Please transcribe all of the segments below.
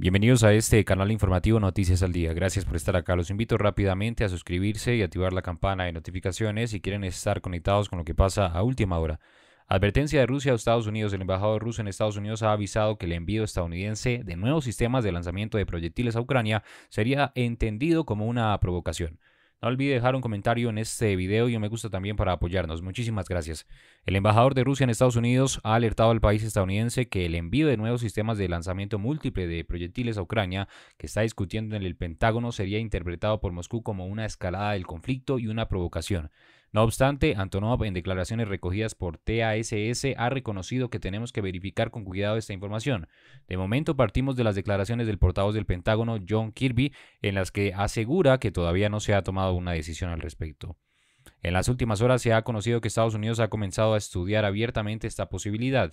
Bienvenidos a este canal informativo Noticias al Día. Gracias por estar acá. Los invito rápidamente a suscribirse y activar la campana de notificaciones si quieren estar conectados con lo que pasa a última hora. Advertencia de Rusia a Estados Unidos. El embajador ruso en Estados Unidos ha avisado que el envío estadounidense de nuevos sistemas de lanzamiento de proyectiles a Ucrania sería entendido como una provocación. No olvide dejar un comentario en este video y un me gusta también para apoyarnos. Muchísimas gracias. El embajador de Rusia en Estados Unidos ha alertado al país estadounidense que el envío de nuevos sistemas de lanzamiento múltiple de proyectiles a Ucrania, que está discutiendo en el Pentágono, sería interpretado por Moscú como una escalada del conflicto y una provocación. No obstante, Antonov, en declaraciones recogidas por TASS, ha reconocido que tenemos que verificar con cuidado esta información. De momento partimos de las declaraciones del portavoz del Pentágono, John Kirby, en las que asegura que todavía no se ha tomado una decisión al respecto. En las últimas horas se ha conocido que Estados Unidos ha comenzado a estudiar abiertamente esta posibilidad.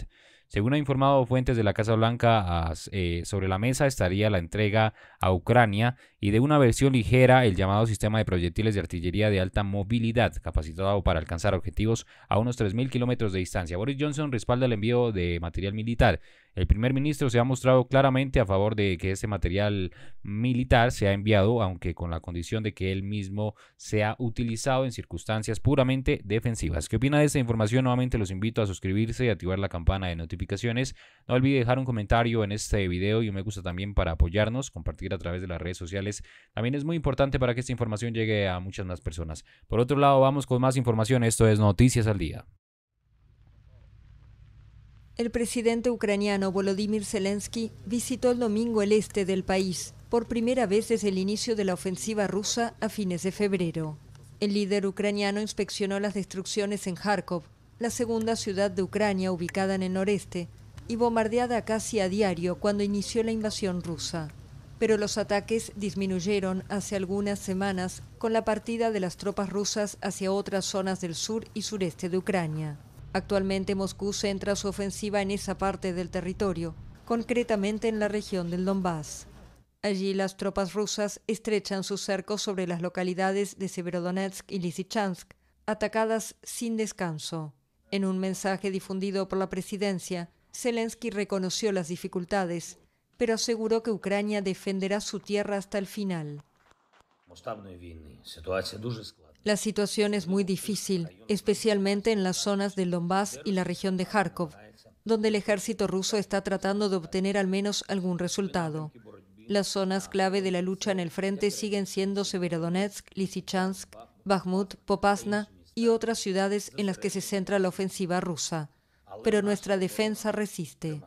Según ha informado fuentes de la Casa Blanca, eh, sobre la mesa estaría la entrega a Ucrania y de una versión ligera, el llamado sistema de proyectiles de artillería de alta movilidad, capacitado para alcanzar objetivos a unos 3.000 kilómetros de distancia. Boris Johnson respalda el envío de material militar. El primer ministro se ha mostrado claramente a favor de que ese material militar sea enviado, aunque con la condición de que él mismo sea utilizado en circunstancias puramente defensivas. ¿Qué opina de esta información? Nuevamente los invito a suscribirse y activar la campana de notificaciones no olvide dejar un comentario en este video y un me gusta también para apoyarnos, compartir a través de las redes sociales. También es muy importante para que esta información llegue a muchas más personas. Por otro lado, vamos con más información. Esto es Noticias al Día. El presidente ucraniano Volodymyr Zelensky visitó el domingo el este del país, por primera vez desde el inicio de la ofensiva rusa a fines de febrero. El líder ucraniano inspeccionó las destrucciones en Kharkov, la segunda ciudad de Ucrania ubicada en el noreste y bombardeada casi a diario cuando inició la invasión rusa. Pero los ataques disminuyeron hace algunas semanas con la partida de las tropas rusas hacia otras zonas del sur y sureste de Ucrania. Actualmente Moscú centra su ofensiva en esa parte del territorio, concretamente en la región del Donbass. Allí las tropas rusas estrechan sus cercos sobre las localidades de Severodonetsk y Lysychansk, atacadas sin descanso. En un mensaje difundido por la presidencia, Zelensky reconoció las dificultades, pero aseguró que Ucrania defenderá su tierra hasta el final. La situación es muy difícil, especialmente en las zonas del Donbass y la región de Kharkov, donde el ejército ruso está tratando de obtener al menos algún resultado. Las zonas clave de la lucha en el frente siguen siendo Severodonetsk, Lysychansk, Bakhmut, Popasna y otras ciudades en las que se centra la ofensiva rusa, pero nuestra defensa resiste.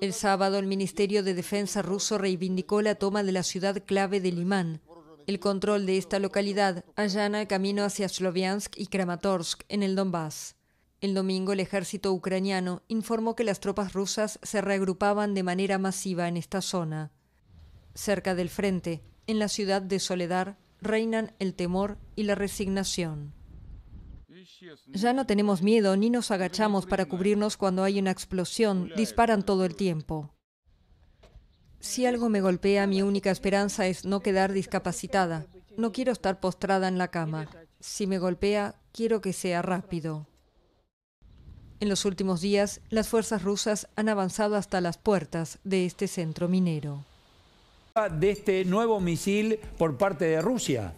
El sábado el Ministerio de Defensa ruso reivindicó la toma de la ciudad clave de Limán, el control de esta localidad allana el camino hacia Sloviansk y Kramatorsk, en el Donbass. El domingo el ejército ucraniano informó que las tropas rusas se reagrupaban de manera masiva en esta zona. Cerca del frente, en la ciudad de Soledar, reinan el temor y la resignación. Ya no tenemos miedo ni nos agachamos para cubrirnos cuando hay una explosión. Disparan todo el tiempo. Si algo me golpea, mi única esperanza es no quedar discapacitada. No quiero estar postrada en la cama. Si me golpea, quiero que sea rápido. En los últimos días, las fuerzas rusas han avanzado hasta las puertas de este centro minero. De este nuevo misil por parte de Rusia.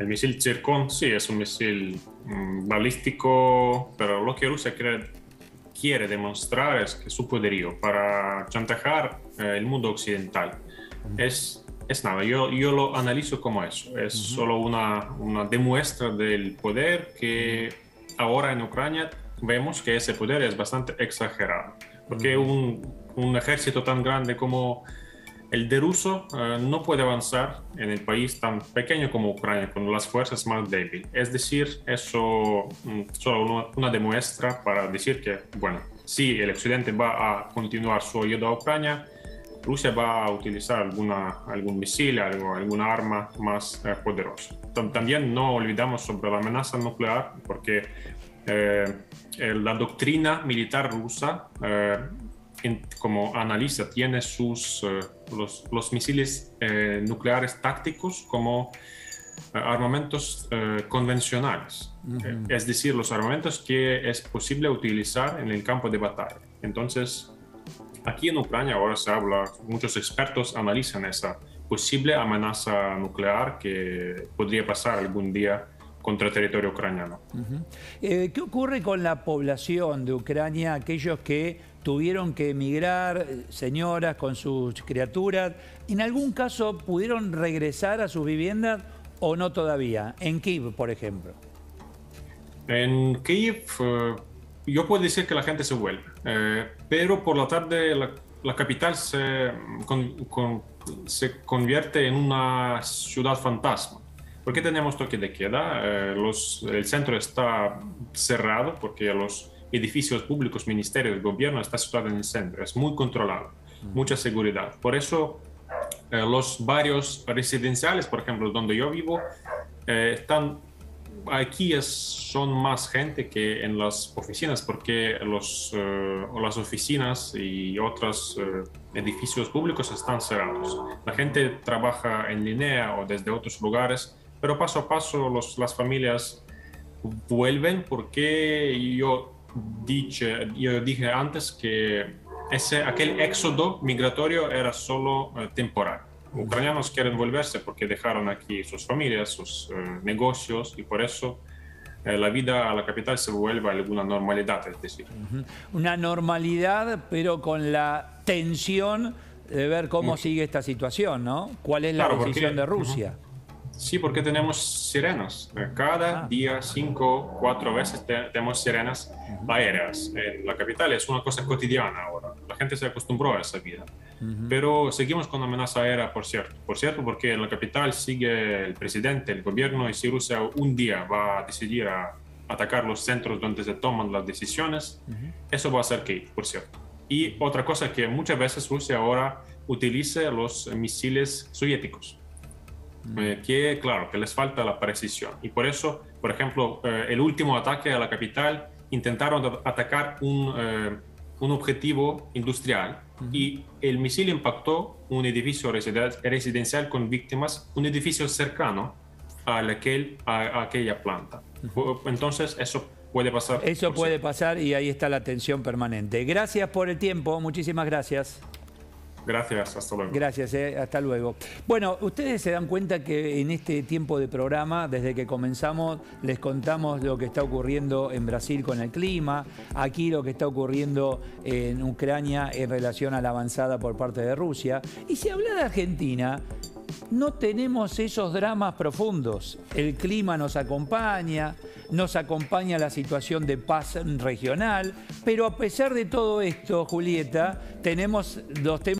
El misil Zircon, sí, es un misil mm, balístico, pero lo que Rusia quiere, quiere demostrar es que su poderío para chantajar eh, el mundo occidental es, es nada. Yo, yo lo analizo como eso. Es solo una, una demuestra del poder que ahora en Ucrania vemos que ese poder es bastante exagerado. Porque un, un ejército tan grande como el de ruso eh, no puede avanzar en el país tan pequeño como Ucrania con las fuerzas más débiles. Es decir, eso es mm, solo una, demuestra para decir que, bueno, si el occidente va a continuar su ayuda a Ucrania, Rusia va a utilizar alguna, algún misil, algo, alguna arma más eh, poderosa. También no olvidamos sobre la amenaza nuclear porque eh, la doctrina militar rusa como analiza, tiene sus, eh, los, misiles eh, nucleares tácticos como eh, armamentos convencionales, es decir, los armamentos que es posible utilizar en el campo de batalla. Entonces, aquí en Ucrania ahora se habla, muchos expertos analizan esa posible amenaza nuclear que podría pasar algún día contra el territorio ucraniano. ¿Qué ocurre con la población de Ucrania, aquellos que tuvieron que emigrar, eh, señoras con sus criaturas. ¿En algún caso pudieron regresar a sus viviendas o no todavía? En Kiev, por ejemplo. En Kiev, eh, yo puedo decir que la gente se vuelve, eh, pero por la tarde la, capital se, se, convierte en una ciudad fantasma. ¿Por qué tenemos toque de queda? los, el centro está cerrado porque los edificios públicos, ministerios, gobierno, está situado en el centro, es muy controlado, mucha seguridad. Por eso eh, los barrios residenciales, por ejemplo, donde yo vivo, eh, están aquí son más gente que en las oficinas, porque los, eh, las oficinas y otros edificios públicos están cerrados. La gente trabaja en línea o desde otros lugares, pero paso a paso las familias vuelven porque yo dice, yo dije antes que ese, aquel éxodo migratorio era solo eh, temporal. Ucranianos quieren volverse porque dejaron aquí sus familias, sus eh, negocios y por eso eh, la vida a la capital se vuelve alguna normalidad, es decir. Una normalidad, pero con la tensión de ver cómo sigue esta situación, ¿no? ¿Cuál es la posición de Rusia? Sí, porque tenemos sirenas. Eh, cada ah. día, cinco, cuatro veces tenemos sirenas aéreas en la capital. Es una cosa cotidiana ahora. La gente se acostumbró a esa vida. Pero seguimos con amenaza aérea, por cierto. Por cierto, porque en la capital sigue el presidente, el gobierno, y si Rusia un día va a decidir a atacar los centros donde se toman las decisiones, eso va a ser que, por cierto. Y otra cosa que muchas veces Rusia ahora utiliza los misiles soviéticos eh, que claro, que les falta la precisión. Y por eso, por ejemplo, eh, el último ataque a la capital intentaron atacar un, eh, un objetivo industrial y el misil impactó un edificio residencial con víctimas, un edificio cercano a, aquel, a, aquella planta. Entonces, eso puede pasar. Eso puede pasar y ahí está la tensión permanente. Gracias por el tiempo, muchísimas gracias. Gracias, hasta luego. Gracias, eh, hasta luego. Bueno, ustedes se dan cuenta que en este tiempo de programa, desde que comenzamos, les contamos lo que está ocurriendo en Brasil con el clima, aquí lo que está ocurriendo en Ucrania en relación a la avanzada por parte de Rusia. Y si habla de Argentina, no tenemos esos dramas profundos. El clima nos acompaña, nos acompaña la situación de paz regional, pero a pesar de todo esto, Julieta, tenemos los temas...